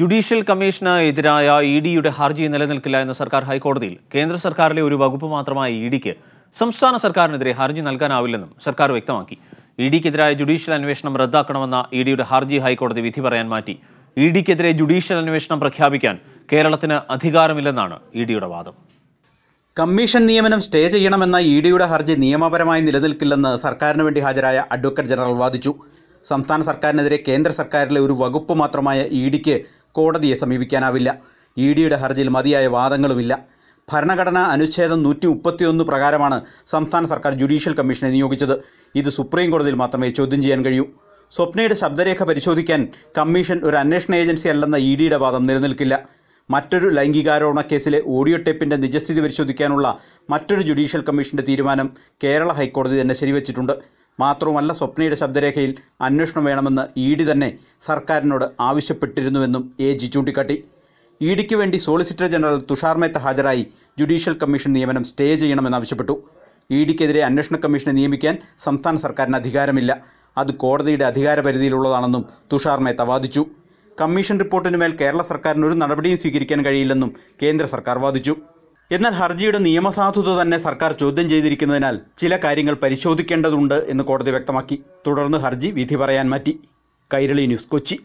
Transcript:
judicial commission എതിരായ E ഡിയുടെ ഹർജി നിലനിൽക്കില്ല എന്ന സർക്കാർ ഹൈക്കോടതിയിൽ കേന്ദ്ര സർക്കാരിലെ ഒരു വകുപ്പ് മാത്രമായ ഇ ഡിക്ക് സംസ്ഥാന സർക്കാരിനെതിരെ ഹർജി നൽകാനാവില്ലെന്നും സർക്കാർ വ്യക്തമാക്കി ഇ ഡിക്കെതിരായ ജുഡീഷ്യൽ അന്വേഷണം റദ്ദാക്കണമെന്ന ഇ ഡിയുടെ ഹർജി ഹൈക്കോടതി വിധി പറയാൻ മാറ്റി ഇ ഡിക്കെതിരെ ജുഡീഷ്യൽ അന്വേഷണം പ്രഖ്യാപിക്കാൻ കേരളത്തിന് അധികാരമില്ലെന്നാണ് ഇ ഡിയുടെ വാദം കമ്മീഷൻ നിയമനം സ്റ്റേ ചെയ്യണമെന്ന ഇ ഡിയുടെ ഹർജി നിയമപരമായി നിലനിൽക്കില്ലെന്ന് സർക്കാരിന് വേണ്ടി ഹാജരായ അഡ്വക്കേറ്റ് ജനറൽ വാദിച്ചു സംസ്ഥാന സർക്കാരിനെതിരെ കേന്ദ്ര സർക്കാരിലെ ഒരു വകുപ്പ് മാത്രമായ ഇ ഡിക്ക് കോടതിയെ സമീപിക്കാനാവില്ല ഇ ഡിയുടെ ഹർജിയിൽ മതിയായ വാദങ്ങളുമില്ല ഭരണഘടനാ അനുച്ഛേദം നൂറ്റി മുപ്പത്തിയൊന്ന് പ്രകാരമാണ് സംസ്ഥാന സർക്കാർ ജുഡീഷ്യൽ കമ്മീഷനെ നിയോഗിച്ചത് ഇത് സുപ്രീം കോടതിയിൽ മാത്രമേ ചോദ്യം ചെയ്യാൻ കഴിയൂ സ്വപ്നയുടെ ശബ്ദരേഖ പരിശോധിക്കാൻ കമ്മീഷൻ ഒരു അന്വേഷണ ഏജൻസി അല്ലെന്ന ഇ ഡിയുടെ വാദം നിലനിൽക്കില്ല മറ്റൊരു ലൈംഗികാരോപണ കേസിലെ ഓഡിയോ ടേപ്പിൻ്റെ നിജസ്ഥിതി പരിശോധിക്കാനുള്ള മറ്റൊരു ജുഡീഷ്യൽ കമ്മീഷൻ്റെ തീരുമാനം കേരള ഹൈക്കോടതി തന്നെ ശരിവച്ചിട്ടുണ്ട് മാത്രവുമല്ല സ്വപ്നയുടെ ശബ്ദരേഖയിൽ അന്വേഷണം വേണമെന്ന് ഇ ഡി തന്നെ സർക്കാരിനോട് ആവശ്യപ്പെട്ടിരുന്നുവെന്നും എ ജി ചൂണ്ടിക്കാട്ടി ഇ ഡിക്ക് വേണ്ടി സോളിസിറ്റർ ജനറൽ തുഷാർ മേത്ത ഹാജരായി ജുഡീഷ്യൽ കമ്മീഷൻ നിയമനം സ്റ്റേ ചെയ്യണമെന്നാവശ്യപ്പെട്ടു ഇ ഡിക്കെതിരെ അന്വേഷണ കമ്മീഷനെ നിയമിക്കാൻ സംസ്ഥാന സർക്കാരിന് അധികാരമില്ല അത് കോടതിയുടെ പരിധിയിലുള്ളതാണെന്നും തുഷാർ മേത്ത വാദിച്ചു കമ്മീഷൻ റിപ്പോർട്ടിനുമേൽ കേരള സർക്കാരിന് ഒരു നടപടിയും സ്വീകരിക്കാൻ കഴിയില്ലെന്നും കേന്ദ്ര സർക്കാർ വാദിച്ചു എന്നാൽ ഹർജിയുടെ നിയമസാധുത തന്നെ സർക്കാർ ചോദ്യം ചെയ്തിരിക്കുന്നതിനാൽ ചില കാര്യങ്ങൾ പരിശോധിക്കേണ്ടതുണ്ട് എന്ന് കോടതി വ്യക്തമാക്കി തുടർന്ന് ഹർജി വിധി പറയാൻ മാറ്റി കൈരളി ന്യൂസ് കൊച്ചി